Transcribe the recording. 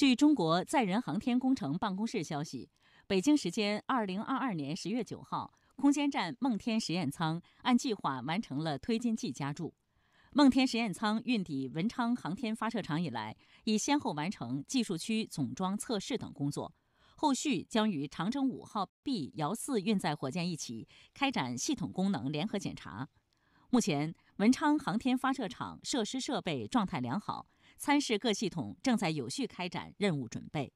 据中国载人航天工程办公室消息，北京时间二零二二年十月九号，空间站梦天实验舱按计划完成了推进剂加注。梦天实验舱运抵文昌航天发射场以来，已先后完成技术区总装测试等工作，后续将与长征五号 B 遥四运载火箭一起开展系统功能联合检查。目前，文昌航天发射场设施设备状态良好。参试各系统正在有序开展任务准备。